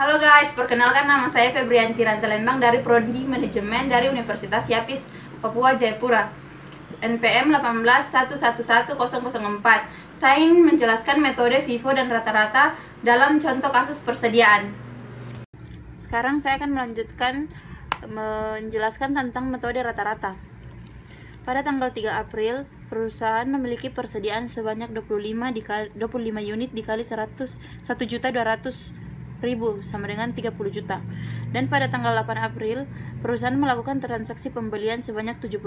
Halo guys, perkenalkan nama saya Febrianti Rantelembang dari Prodi Manajemen dari Universitas Yapis, Papua Jayapura. NPM 18111004. Saya ingin menjelaskan metode FIFO dan rata-rata dalam contoh kasus persediaan. Sekarang saya akan melanjutkan menjelaskan tentang metode rata-rata. Pada tanggal 3 April, perusahaan memiliki persediaan sebanyak 25 dikali, 25 unit dikali 100 1.200 ribu sama dengan 30 juta. Dan pada tanggal 8 April, perusahaan melakukan transaksi pembelian sebanyak 75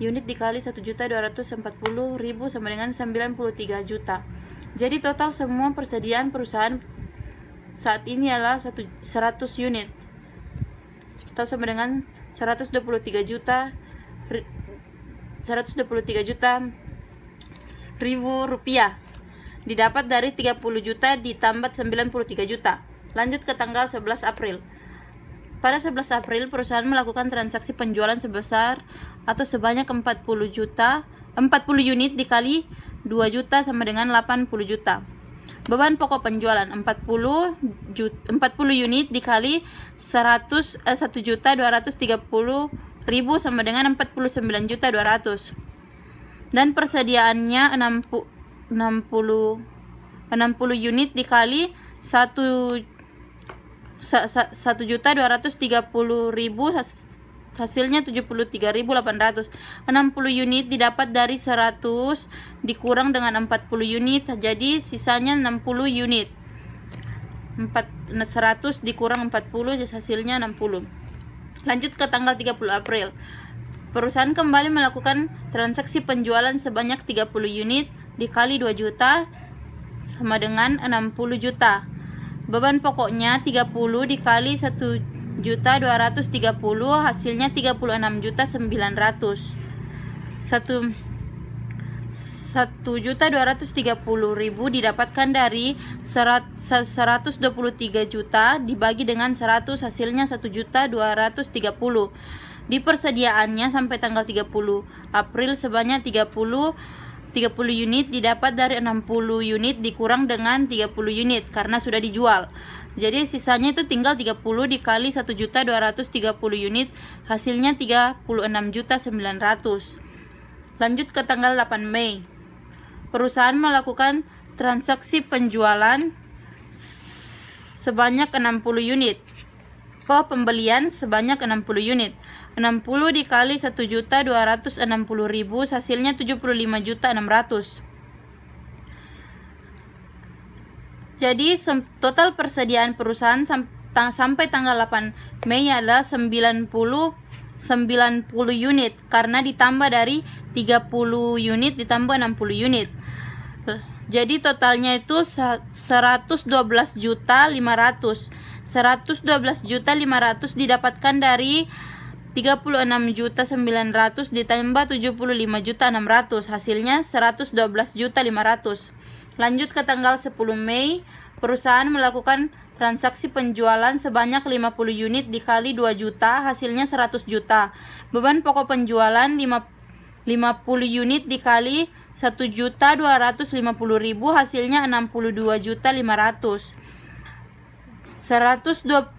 unit dikali 1.240.000 sama dengan 93 juta. Jadi total semua persediaan perusahaan saat ini adalah 100 unit atau sama dengan 123 juta 123 juta ribu rupiah didapat dari 30 juta ditambah 93 juta. Lanjut ke tanggal 11 April. Pada 11 April, perusahaan melakukan transaksi penjualan sebesar atau sebanyak 40 juta, 40 unit dikali 2 juta sama dengan 80 juta. Beban pokok penjualan 40 juta, 40 unit dikali 100 eh, 1 juta 230 ribu sama dengan 49 juta 200 dan persediaannya 60 60 60 unit dikali 1 satu juta dua ratus tiga puluh ribu hasilnya tujuh puluh tiga ribu delapan ratus enam puluh unit didapat dari seratus dikurang dengan empat puluh unit jadi sisanya enam puluh unit empat nah, seratus dikurang empat puluh hasilnya enam puluh lanjut ke tanggal tiga puluh April perusahaan kembali melakukan transaksi penjualan sebanyak tiga puluh unit dikali 2 juta sama dengan 60 juta. Beban pokoknya 30 dikali 1 juta 230 hasilnya 36 juta 900. 1 1 juta 230 ribu didapatkan dari 123 juta dibagi dengan 100 hasilnya 1 juta 230. Di persediaannya sampai tanggal 30 April sebanyak 30 30 unit didapat dari 60 unit dikurang dengan 30 unit karena sudah dijual. Jadi sisanya itu tinggal 30 dikali juta 1.230 unit, hasilnya juta 36.900. Lanjut ke tanggal 8 Mei. Perusahaan melakukan transaksi penjualan sebanyak 60 unit. pembelian sebanyak 60 unit. 60 dikali 1 juta 260 ribu hasilnya 75 juta 600 jadi total persediaan perusahaan sam tang sampai tanggal 8 Mei adalah 90 90 unit karena ditambah dari 30 unit ditambah 60 unit jadi totalnya itu 112 juta 500 112 juta 500 didapatkan dari 36 juta 900 ditambah 75 juta 600 hasilnya 112 juta 500 lanjut ke tanggal 10 Mei perusahaan melakukan transaksi penjualan sebanyak 50 unit dikali 2 juta hasilnya 100 juta beban pokok penjualan 50 unit dikali 1 juta 250 ribu hasilnya 62 juta 500 120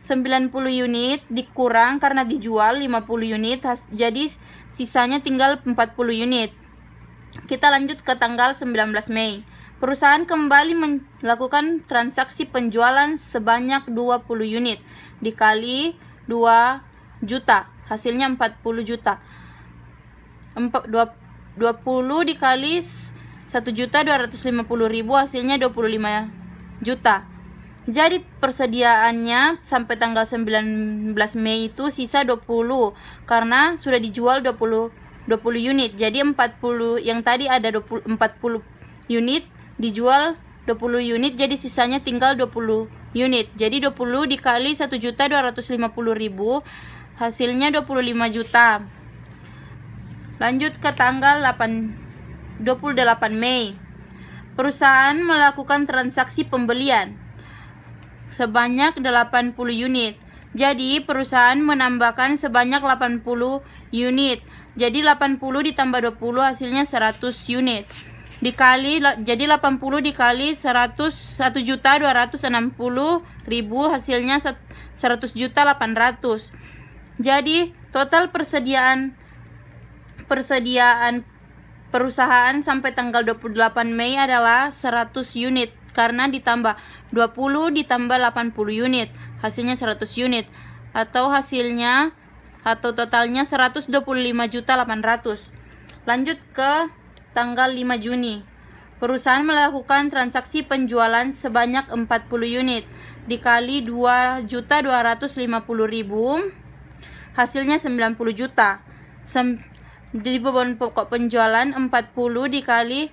90 unit dikurang karena dijual 50 unit jadi sisanya tinggal 40 unit kita lanjut ke tanggal 19 Mei perusahaan kembali melakukan transaksi penjualan sebanyak 20 unit dikali 2 juta hasilnya 40 juta 20 dikali 1 juta 250 ribu hasilnya 25 juta jadi persediaannya sampai tanggal 19 Mei itu sisa 20 karena sudah dijual 20 20 unit. Jadi 40 yang tadi ada 20, 40 unit dijual 20 unit jadi sisanya tinggal 20 unit. Jadi 20 dikali 1.250.000 hasilnya 25 juta. Lanjut ke tanggal 8 28 Mei. Perusahaan melakukan transaksi pembelian sebanyak 80 unit. Jadi perusahaan menambahkan sebanyak 80 unit. Jadi 80 ditambah 20 hasilnya 100 unit. Dikali jadi 80 dikali 100 1 juta 260 ribu hasilnya 100 juta 800. Jadi total persediaan persediaan perusahaan sampai tanggal 28 Mei adalah 100 unit karena ditambah 20 ditambah 80 unit hasilnya 100 unit atau hasilnya atau totalnya 125.800 lanjut ke tanggal 5 Juni perusahaan melakukan transaksi penjualan sebanyak 40 unit dikali 2.250.000 hasilnya 90 juta Sem di beban pokok penjualan 40 dikali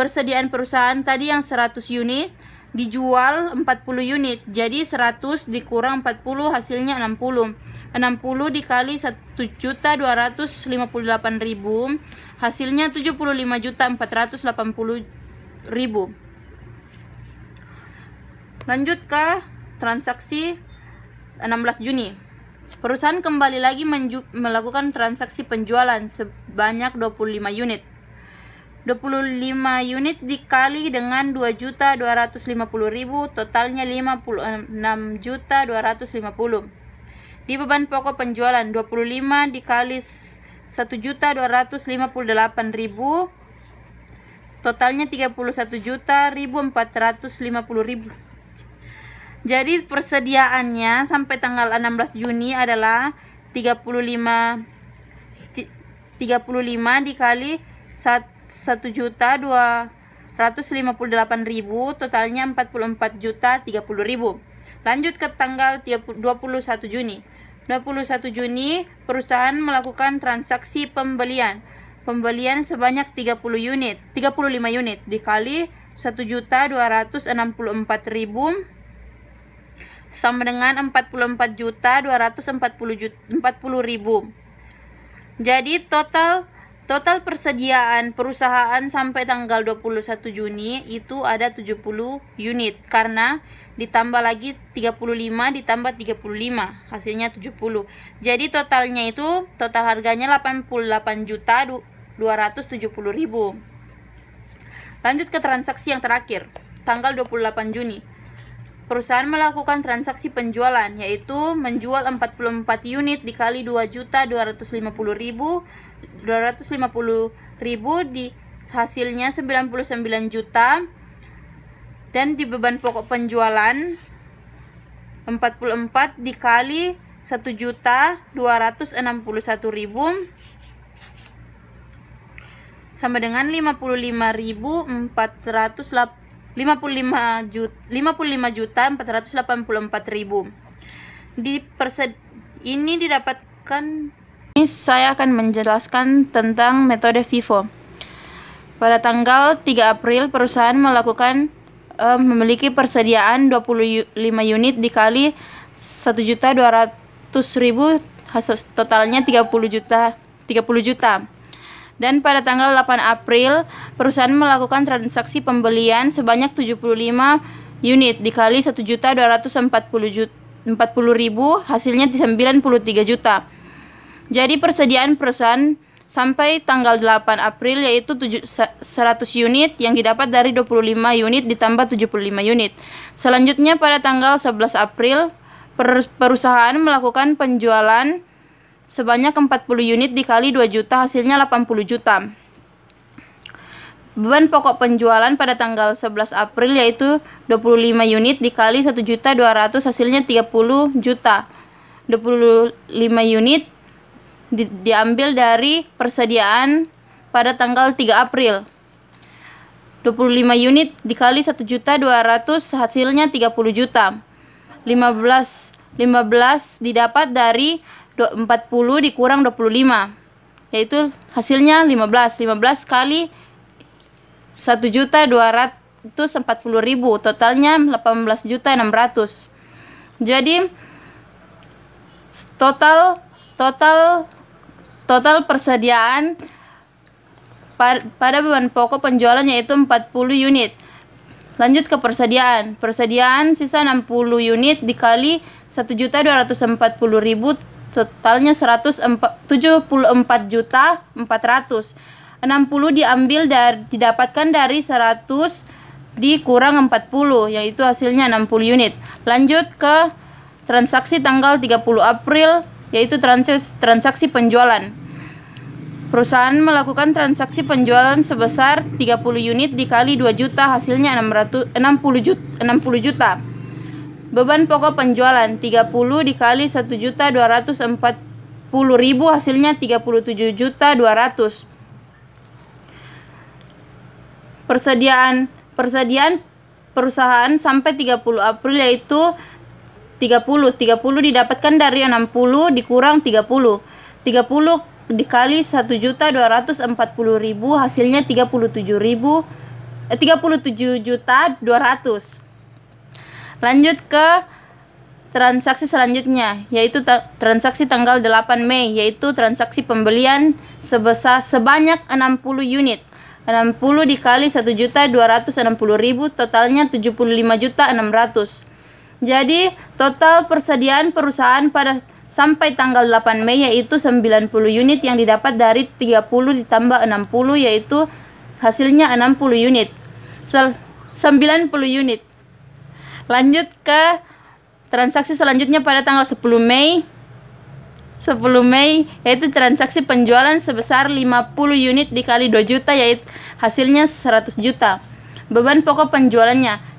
persediaan perusahaan tadi yang 100 unit dijual 40 unit jadi 100 dikurang 40 hasilnya 60 60 dikali 1.258.000 hasilnya 75.480.000 lanjut ke transaksi 16 Juni perusahaan kembali lagi melakukan transaksi penjualan sebanyak 25 unit 25 unit dikali dengan 2.250.000 totalnya 56.250 di beban pokok penjualan 25 dikali 1.258.000 totalnya 31.450.000 jadi persediaannya sampai tanggal 16 Juni adalah 35 35 dikali 1 satu juta dua ratus lima puluh delapan ribu totalnya empat puluh empat juta tiga puluh ribu lanjut ke tanggal dua puluh satu Juni dua puluh satu Juni perusahaan melakukan transaksi pembelian pembelian sebanyak tiga puluh unit tiga puluh lima unit dikali satu juta dua ratus enam puluh empat ribu sama dengan empat puluh empat juta dua ratus empat puluh empat puluh ribu jadi total Total persediaan perusahaan sampai tanggal 21 Juni itu ada 70 unit karena ditambah lagi 35 ditambah 35 hasilnya 70. Jadi totalnya itu total harganya 88 juta 270 ribu. Lanjut ke transaksi yang terakhir, tanggal 28 Juni. Perusahaan melakukan transaksi penjualan, yaitu menjual 44 unit dikali juta 250 2 ribu. 250 ribu di hasilnya 99 juta dan di beban pokok penjualan 44 dikali 1 juta 261 ribu sama dengan ribu 55 juta 55 juta 484 ribu di persen ini didapatkan ini saya akan menjelaskan tentang metode FIFO. Pada tanggal 3 April, perusahaan melakukan uh, memiliki persediaan 25 unit dikali 1.200.000 totalnya 30 juta 30 juta. Dan pada tanggal 8 April, perusahaan melakukan transaksi pembelian sebanyak 75 unit dikali 1.240.000 hasilnya 93 juta. Jadi persediaan perusahaan sampai tanggal 8 April yaitu 100 unit yang didapat dari 25 unit ditambah 75 unit. Selanjutnya pada tanggal 11 April perusahaan melakukan penjualan sebanyak 40 unit dikali 2 juta hasilnya 80 juta. Beban pokok penjualan pada tanggal 11 April yaitu 25 unit dikali 1 juta 200 hasilnya 30 juta. 25 unit di, diambil dari persediaan pada tanggal 3 April. 25 unit dikali 1 juta 200 hasilnya 30 juta. 15 15 didapat dari 40 dikurang 25 yaitu hasilnya 15. 15 kali 1 juta 240 ribu totalnya 18 juta 600. Jadi total total Total persediaan pada beban pokok penjualan yaitu 40 unit. Lanjut ke persediaan. Persediaan sisa 60 unit dikali 1.240.000 totalnya 174 60 diambil dari didapatkan dari 100 dikurang 40 yaitu hasilnya 60 unit. Lanjut ke transaksi tanggal 30 April yaitu transaksi penjualan. Perusahaan melakukan transaksi penjualan sebesar 30 unit dikali 2 juta hasilnya 600, 60 juta, 60 juta. Beban pokok penjualan 30 dikali 1 juta 240 ribu hasilnya 37 juta 200. Persediaan persediaan perusahaan sampai 30 April yaitu 30 30 didapatkan dari 60 dikurang 30 30 dikali 1.240.000 hasilnya 37.000 eh, 37 lanjut ke transaksi selanjutnya yaitu ta transaksi tanggal 8 Mei yaitu transaksi pembelian sebesar sebanyak 60 unit 60 dikali 1.260.000 totalnya 75.600. jadi total persediaan perusahaan pada sampai tanggal 8 Mei yaitu 90 unit yang didapat dari 30 ditambah 60 yaitu hasilnya 60 unit. Sel 90 unit. Lanjut ke transaksi selanjutnya pada tanggal 10 Mei 10 Mei yaitu transaksi penjualan sebesar 50 unit dikali 2 juta yaitu hasilnya 100 juta. Beban pokok penjualannya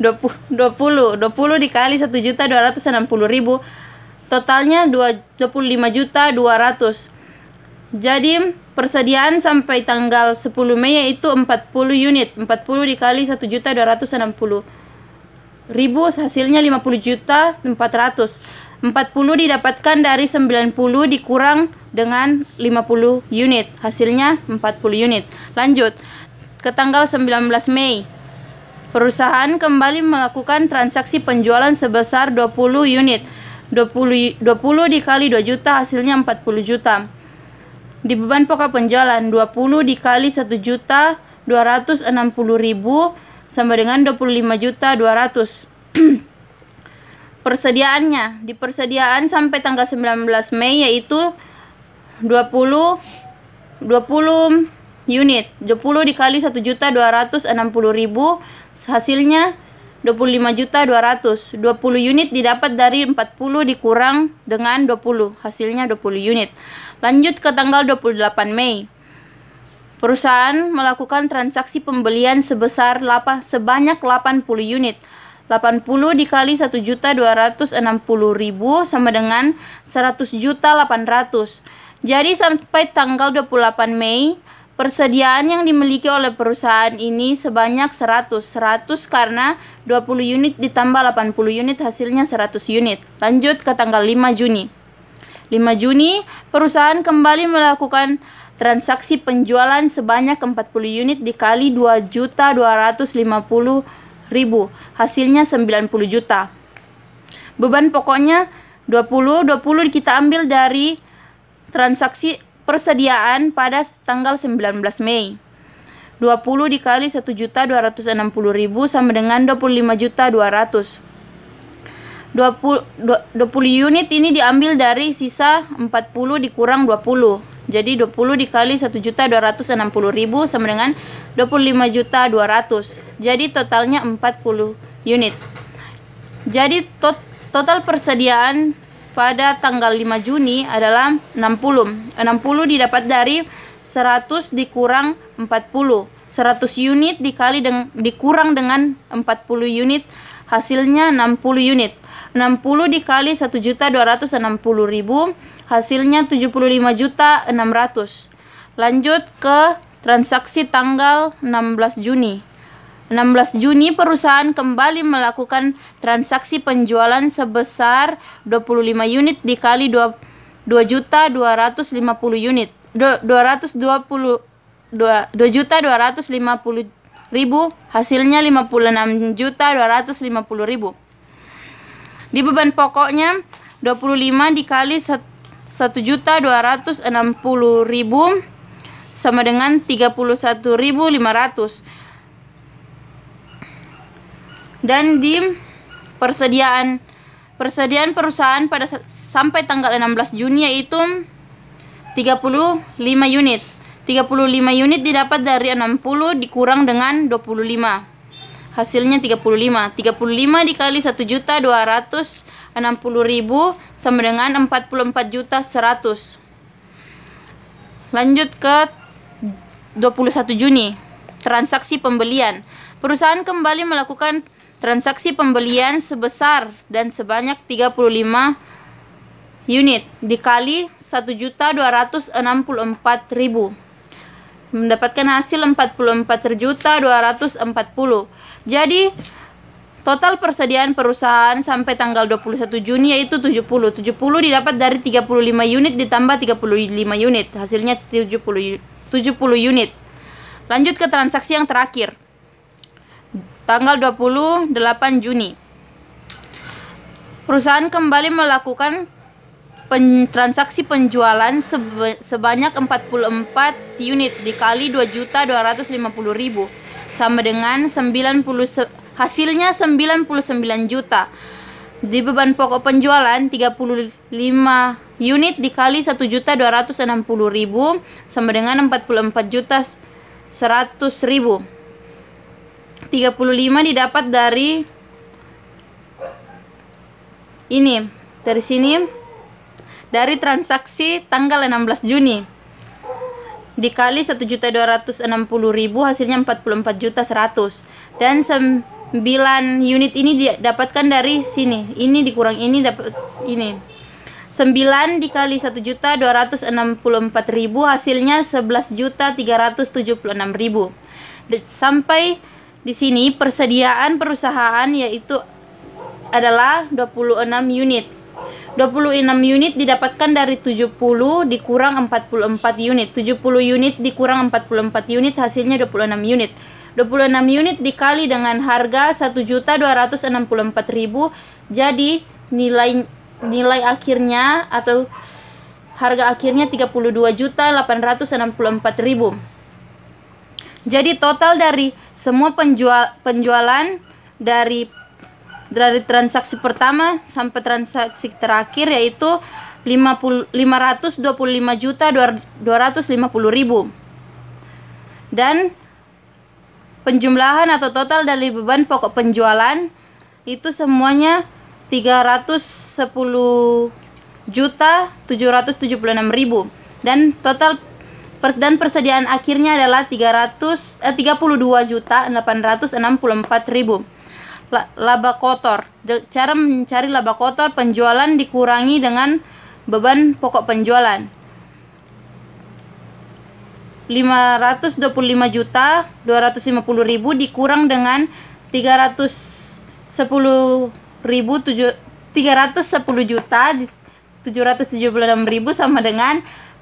20 20 20 dikali 1 juta 260 ribu totalnya 25 juta 200 jadi persediaan sampai tanggal 10 Mei yaitu 40 unit 40 dikali 1 juta 260 ribu hasilnya 50 juta 400 40 didapatkan dari 90 dikurang dengan 50 unit hasilnya 40 unit lanjut ke tanggal 19 Mei perusahaan kembali melakukan transaksi penjualan sebesar 20 unit. 20, 20 dikali 2 juta hasilnya 40 juta. Di beban pokok penjualan 20 dikali 1 juta 260 ribu sama dengan 25 juta 200. Persediaannya di persediaan sampai tanggal 19 Mei yaitu 20 20 unit 20 dikali 1 juta 260 ribu hasilnya 25 juta 200 20 unit didapat dari 40 dikurang dengan 20 hasilnya 20 unit lanjut ke tanggal 28 Mei perusahaan melakukan transaksi pembelian sebesar 8, sebanyak 80 unit 80 dikali 1 juta 260 ribu sama dengan 100 juta 800 jadi sampai tanggal 28 Mei Persediaan yang dimiliki oleh perusahaan ini sebanyak 100. 100 karena 20 unit ditambah 80 unit hasilnya 100 unit. Lanjut ke tanggal 5 Juni. 5 Juni, perusahaan kembali melakukan transaksi penjualan sebanyak 40 unit dikali 2.250.000. Hasilnya 90 juta. Beban pokoknya 20, 20 kita ambil dari transaksi persediaan pada tanggal 19 Mei. 20 dikali 1.260.000 sama dengan 25.200. 20, 20 unit ini diambil dari sisa 40 dikurang 20. Jadi 20 dikali 1.260.000 sama dengan 25.200. Jadi totalnya 40 unit. Jadi to total persediaan pada tanggal 5 Juni adalah 60. 60 didapat dari 100 dikurang 40. 100 unit dikali deng dikurang dengan 40 unit hasilnya 60 unit. 60 dikali 1.260.000 hasilnya 75.600. Lanjut ke transaksi tanggal 16 Juni. 16 Juni perusahaan kembali melakukan transaksi penjualan sebesar 25 unit dikali 2 2 juta 250 unit 220 2 juta 250 ribu hasilnya 56 juta 250 ribu di beban pokoknya 25 dikali 1 juta 260 ribu sama dengan 31.500 dan di persediaan persediaan perusahaan pada sampai tanggal 16 Juni yaitu 35 unit. 35 unit didapat dari 60 dikurang dengan 25. Hasilnya 35. 35 dikali 1 juta 260 ribu sama dengan 44 juta 100. Lanjut ke 21 Juni. Transaksi pembelian. Perusahaan kembali melakukan transaksi pembelian sebesar dan sebanyak 35 unit dikali 1.264.000 mendapatkan hasil 44.240. Jadi total persediaan perusahaan sampai tanggal 21 Juni yaitu 70. 70 didapat dari 35 unit ditambah 35 unit, hasilnya 70 70 unit. Lanjut ke transaksi yang terakhir tanggal 28 Juni. Perusahaan kembali melakukan pen transaksi penjualan seb sebanyak 44 unit dikali 2.250.000 sama dengan 90 hasilnya 99 juta. Di beban pokok penjualan 35 unit dikali 1.260.000 sama dengan 44 juta 100 ribu 35 didapat dari ini dari sini dari transaksi tanggal 16 Juni dikali 1.260.000 hasilnya 44.100 dan 9 unit ini didapatkan dari sini ini dikurang ini dapat ini 9 dikali 1.264.000 hasilnya 11.376.000 sampai di sini persediaan perusahaan yaitu adalah 26 unit. 26 unit didapatkan dari 70 dikurang 44 unit. 70 unit dikurang 44 unit hasilnya 26 unit. 26 unit dikali dengan harga 1.264.000 jadi nilai nilai akhirnya atau harga akhirnya 32.864.000. Jadi total dari semua penjual penjualan dari dari transaksi pertama sampai transaksi terakhir yaitu 50 525 juta 250 ribu dan penjumlahan atau total dari beban pokok penjualan itu semuanya 310 juta 776 ribu dan total dan persediaan akhirnya adalah 300 eh, 32 juta 864 ribu laba kotor cara mencari laba kotor penjualan dikurangi dengan beban pokok penjualan 525 juta 250 ribu dikurang dengan 310 ribu 7, 310 juta 776 ribu sama dengan